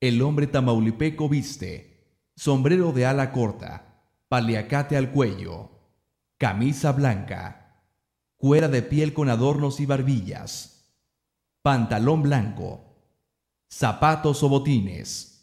El hombre tamaulipeco viste sombrero de ala corta, paliacate al cuello, camisa blanca, cuera de piel con adornos y barbillas, pantalón blanco, zapatos o botines